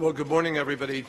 Uh,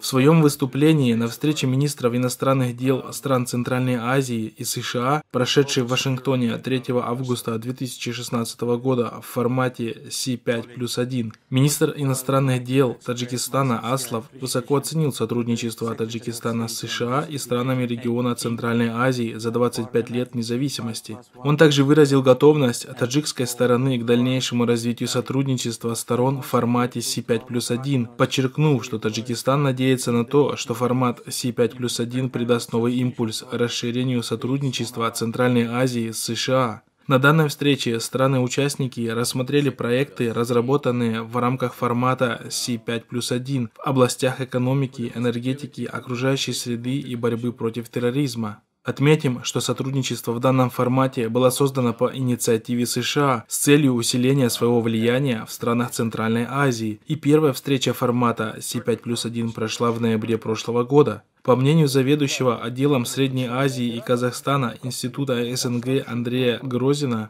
в своем выступлении на встрече министров иностранных дел стран Центральной Азии и США, прошедшей в Вашингтоне 3 августа 2016 года в формате C5 плюс 1, министр иностранных дел Таджикистана Аслов высоко оценил сотрудничество Таджикистана с США и странами региона Центральной Азии за 25 лет независимости. Он также выразил готовность таджикской стороны к дальнейшему развитию сотрудничества сторон в формате C5 плюс 1 1, подчеркнув, что Таджикистан надеется на то, что формат C5 плюс 1 придаст новый импульс расширению сотрудничества Центральной Азии с США. На данной встрече страны-участники рассмотрели проекты, разработанные в рамках формата C5 плюс 1 в областях экономики, энергетики, окружающей среды и борьбы против терроризма. Отметим, что сотрудничество в данном формате было создано по инициативе США с целью усиления своего влияния в странах Центральной Азии, и первая встреча формата C5 плюс 1 прошла в ноябре прошлого года. По мнению заведующего отделом Средней Азии и Казахстана Института СНГ Андрея Грозина,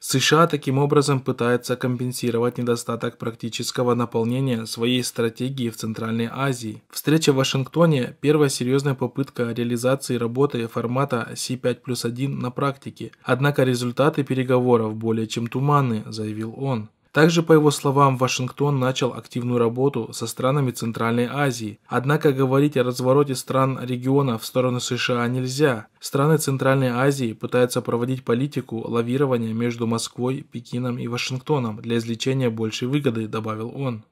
США таким образом пытается компенсировать недостаток практического наполнения своей стратегии в Центральной Азии. Встреча в Вашингтоне – первая серьезная попытка реализации работы формата C5 плюс 1 на практике. Однако результаты переговоров более чем туманны, заявил он. Также, по его словам, Вашингтон начал активную работу со странами Центральной Азии. Однако говорить о развороте стран региона в сторону США нельзя. Страны Центральной Азии пытаются проводить политику лавирования между Москвой, Пекином и Вашингтоном для извлечения большей выгоды, добавил он.